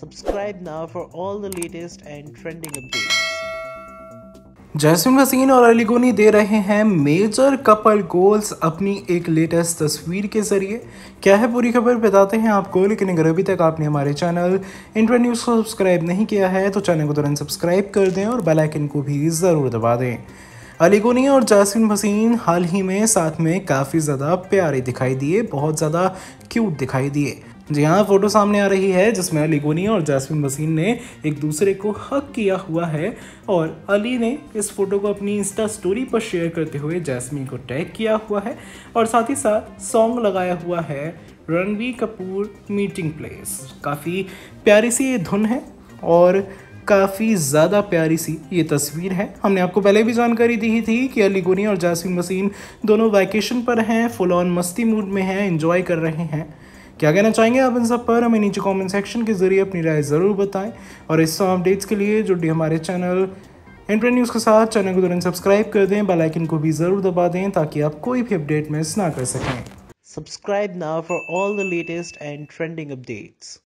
subscribe now for all the latest and trending updates Jasim Waseem और अली गोनी दे रहे हैं मेजर कपल गोल्स अपनी एक लेटेस्ट तस्वीर के ज़रिए क्या है पूरी खबर बताते हैं आपको लेकिन अगर अभी तक आपने हमारे चैनल इंटर न्यूज़ को सब्सक्राइब नहीं किया है तो चैनल को तुरंत सब्सक्राइब कर दें और बेल आइकन को भी ज़रूर दबा दें अली गोनी और जासमिन वसीन हाल ही में साथ में काफ़ी ज़्यादा प्यारे दिखाई दिए बहुत ज़्यादा क्यूट दिखाई दिए जी हाँ फोटो सामने आ रही है जिसमें अली गोनी और जैस्मिन मसीन ने एक दूसरे को हक किया हुआ है और अली ने इस फोटो को अपनी इंस्टा स्टोरी पर शेयर करते हुए जैस्मिन को टैग किया हुआ है और साथ ही साथ सॉन्ग लगाया हुआ है रणवीर कपूर मीटिंग प्लेस काफ़ी प्यारी सी ये धुन है और काफ़ी ज़्यादा प्यारी सी ये तस्वीर है हमने आपको पहले भी जानकारी दी ही थी कि अली गोनी और जैसमिन मसीन दोनों वैकेशन पर हैं फुल ऑन मस्ती मूड में हैं इन्जॉय कर रहे हैं क्या कहना चाहेंगे आप इन सब पर हमें नीचे कमेंट सेक्शन के जरिए अपनी राय ज़रूर बताएं और इस सब अपडेट्स के लिए जुड़िए हमारे चैनल इंटर न्यूज़ के साथ चैनल को तुरंत सब्सक्राइब कर दें बेलाइकिन को भी ज़रूर दबा दें ताकि आप कोई भी अपडेट मिस ना कर सकें subscribe now for all the latest and trending updates